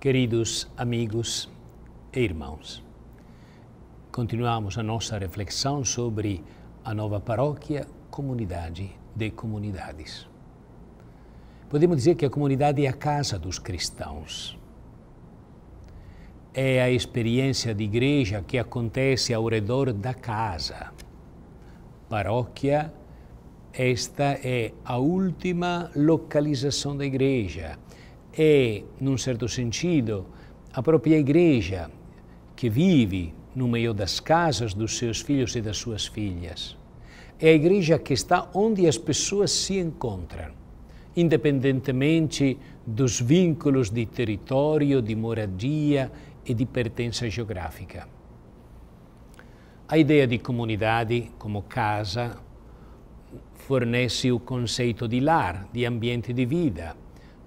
Queridos amigos e irmãos, continuamos a nossa reflexão sobre a nova paróquia Comunidade de Comunidades. Podemos dizer que a comunidade é a casa dos cristãos. É a experiência de igreja que acontece ao redor da casa. Paróquia, esta é a última localização da igreja é, num certo sentido, a própria igreja que vive no meio das casas dos seus filhos e das suas filhas. É a igreja que está onde as pessoas se encontram, independentemente dos vínculos de território, de moradia e de pertença geográfica. A ideia de comunidade, como casa, fornece o conceito de lar, de ambiente de vida,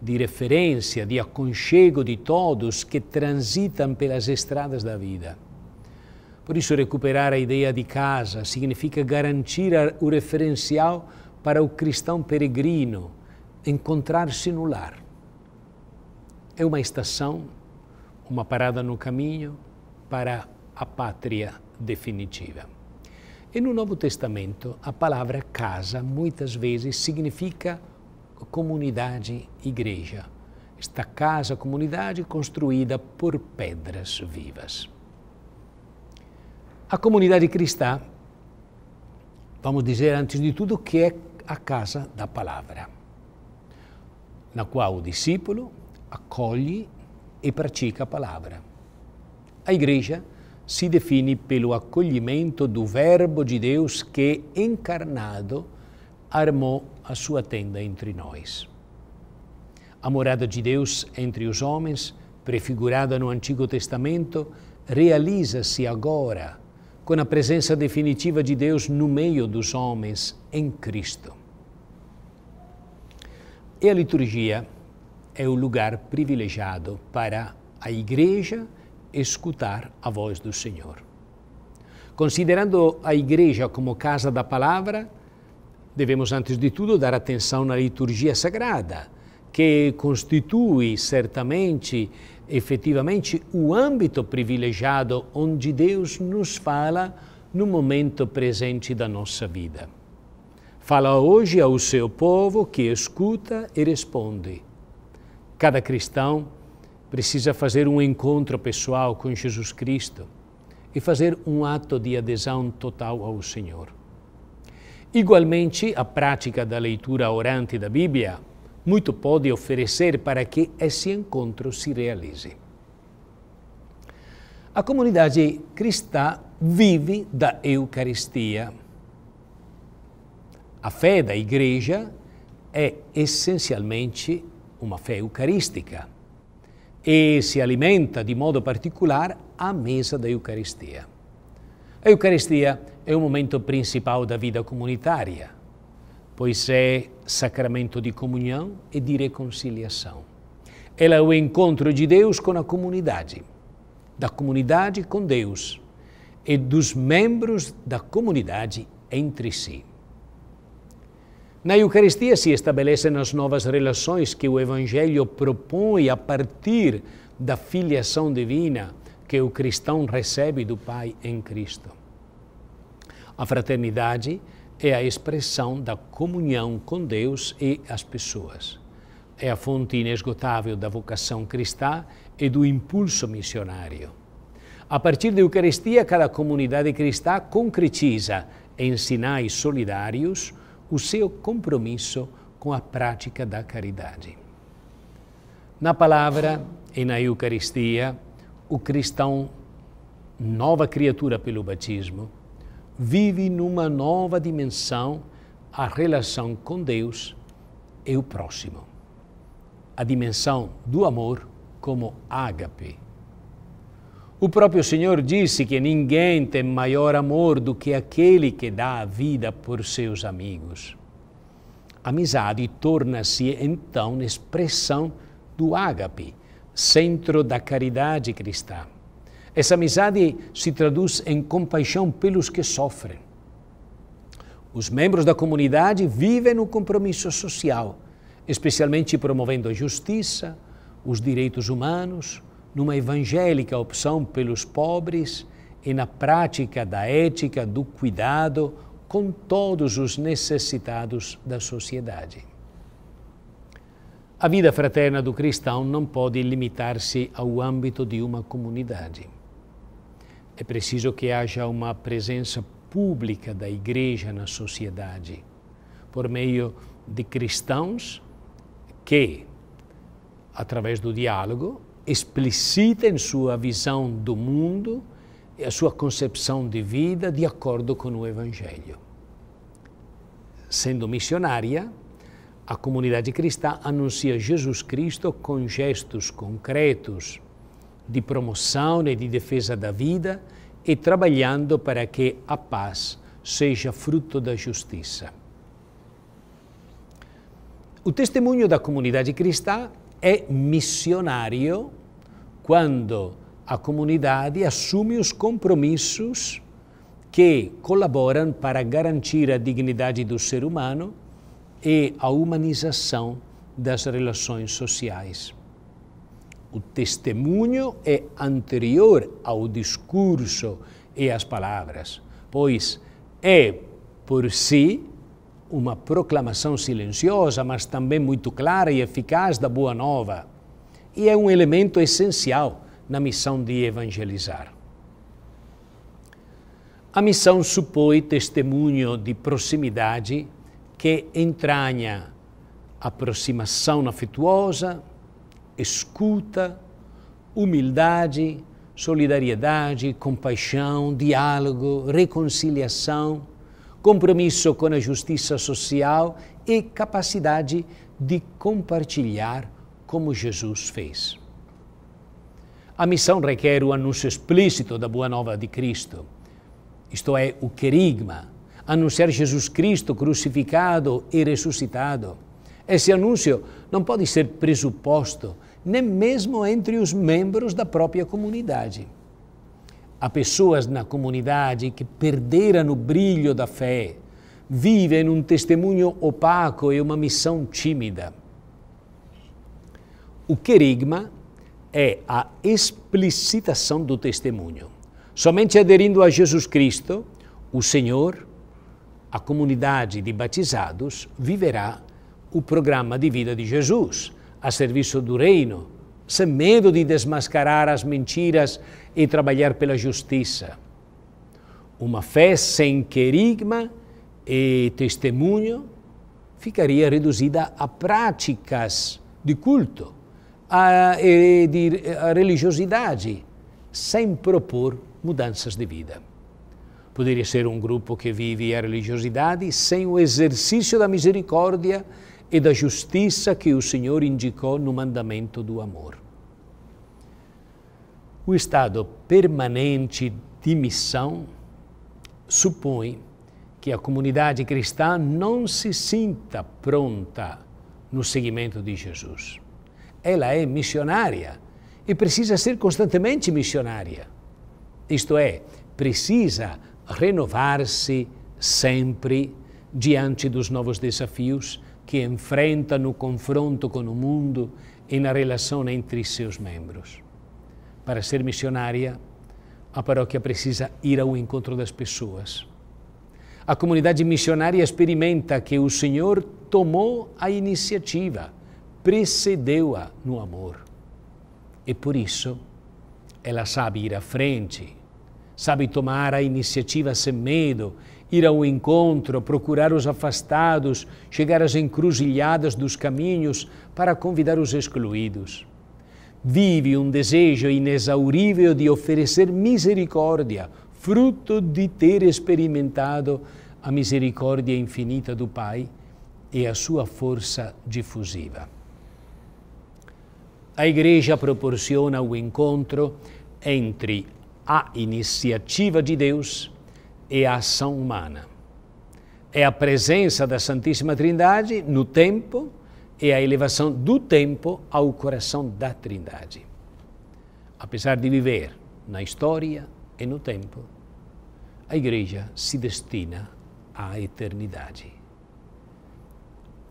de referência, de aconchego de todos que transitam pelas estradas da vida. Por isso, recuperar a ideia de casa significa garantir o referencial para o cristão peregrino, encontrar-se no lar. É uma estação, uma parada no caminho para a pátria definitiva. E no Novo Testamento, a palavra casa muitas vezes significa comunidade igreja. Esta casa comunidade construída por pedras vivas. A comunidade cristã, vamos dizer antes de tudo que é a casa da palavra, na qual o discípulo acolhe e pratica a palavra. A igreja se define pelo acolhimento do Verbo de Deus que, encarnado, armou a sua tenda entre nós. A morada de Deus entre os homens, prefigurada no Antigo Testamento, realiza-se agora com a presença definitiva de Deus no meio dos homens em Cristo. E a liturgia é o lugar privilegiado para a igreja escutar a voz do Senhor. Considerando a igreja como casa da palavra, Devemos, antes de tudo, dar atenção na liturgia sagrada, que constitui certamente, efetivamente, o âmbito privilegiado onde Deus nos fala no momento presente da nossa vida. Fala hoje ao seu povo que escuta e responde. Cada cristão precisa fazer um encontro pessoal com Jesus Cristo e fazer um ato de adesão total ao Senhor. Igualmente, a prática da leitura orante da Bíblia muito pode oferecer para que esse encontro se realize. A comunidade cristã vive da Eucaristia. A fé da Igreja é essencialmente uma fé eucarística e se alimenta de modo particular à mesa da Eucaristia. A Eucaristia é o momento principal da vida comunitária, pois é sacramento de comunhão e de reconciliação. Ela é o encontro de Deus com a comunidade, da comunidade com Deus e dos membros da comunidade entre si. Na Eucaristia se estabelecem as novas relações que o Evangelho propõe a partir da filiação divina que o cristão recebe do Pai em Cristo. A fraternidade é a expressão da comunhão com Deus e as pessoas. É a fonte inesgotável da vocação cristã e do impulso missionário. A partir da Eucaristia, cada comunidade cristã concretiza em sinais solidários o seu compromisso com a prática da caridade. Na palavra e na Eucaristia, o cristão, nova criatura pelo batismo, vive numa nova dimensão a relação com Deus e o próximo. A dimensão do amor como ágape. O próprio Senhor disse que ninguém tem maior amor do que aquele que dá a vida por seus amigos. A amizade torna-se então expressão do ágape, centro da caridade cristã. Essa amizade se traduz em compaixão pelos que sofrem. Os membros da comunidade vivem no compromisso social, especialmente promovendo a justiça, os direitos humanos, numa evangélica opção pelos pobres e na prática da ética do cuidado com todos os necessitados da sociedade. A vida fraterna do cristão não pode limitar-se ao âmbito de uma comunidade. É preciso que haja uma presença pública da Igreja na sociedade, por meio de cristãos que, através do diálogo, explicitem sua visão do mundo e a sua concepção de vida de acordo com o Evangelho. Sendo missionária, a comunidade cristã anuncia Jesus Cristo com gestos concretos de promoção e de defesa da vida e trabalhando para que a paz seja fruto da justiça. O testemunho da comunidade cristã é missionário quando a comunidade assume os compromissos que colaboram para garantir a dignidade do ser humano e é a humanização das relações sociais. O testemunho é anterior ao discurso e às palavras, pois é, por si, uma proclamação silenciosa, mas também muito clara e eficaz da Boa Nova, e é um elemento essencial na missão de evangelizar. A missão supõe testemunho de proximidade que entranha aproximação afetuosa, escuta, humildade, solidariedade, compaixão, diálogo, reconciliação, compromisso com a justiça social e capacidade de compartilhar como Jesus fez. A missão requer o anúncio explícito da boa nova de Cristo, isto é, o querigma, anunciar Jesus Cristo crucificado e ressuscitado. Esse anúncio não pode ser pressuposto nem mesmo entre os membros da própria comunidade. Há pessoas na comunidade que perderam o brilho da fé, vivem um testemunho opaco e uma missão tímida. O querigma é a explicitação do testemunho. Somente aderindo a Jesus Cristo, o Senhor, a comunidade de batizados viverá o programa de vida de Jesus, a serviço do reino, sem medo de desmascarar as mentiras e trabalhar pela justiça. Uma fé sem querigma e testemunho ficaria reduzida a práticas de culto a, e de a religiosidade, sem propor mudanças de vida. Poderia ser um grupo que vive a religiosidade sem o exercício da misericórdia e da justiça que o Senhor indicou no mandamento do amor. O estado permanente de missão supõe que a comunidade cristã não se sinta pronta no seguimento de Jesus. Ela é missionária e precisa ser constantemente missionária. Isto é, precisa renovar-se sempre diante dos novos desafios que enfrenta no confronto com o mundo e na relação entre seus membros. Para ser missionária, a paróquia precisa ir ao encontro das pessoas. A comunidade missionária experimenta que o Senhor tomou a iniciativa, precedeu-a no amor. E por isso, ela sabe ir à frente sabe tomar a iniciativa sem medo, ir ao encontro, procurar os afastados, chegar às encruzilhadas dos caminhos para convidar os excluídos. Vive um desejo inexaurível de oferecer misericórdia, fruto de ter experimentado a misericórdia infinita do Pai e a sua força difusiva. A Igreja proporciona o encontro entre a iniciativa de Deus e é a ação humana. É a presença da Santíssima Trindade no tempo e é a elevação do tempo ao coração da Trindade. Apesar de viver na história e no tempo, a Igreja se destina à eternidade.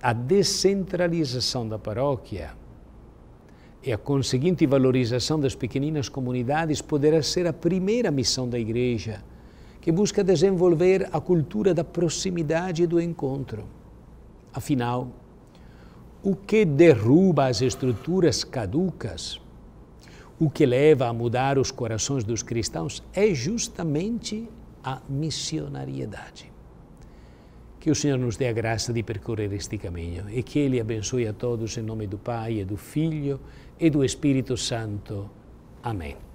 A descentralização da paróquia e a conseguinte valorização das pequeninas comunidades poderá ser a primeira missão da Igreja, que busca desenvolver a cultura da proximidade e do encontro. Afinal, o que derruba as estruturas caducas, o que leva a mudar os corações dos cristãos é justamente a missionariedade. Que o Senhor nos dê a graça de percorrer este caminho e que Ele abençoe a todos em nome do Pai e do Filho e do Espírito Santo. Amém.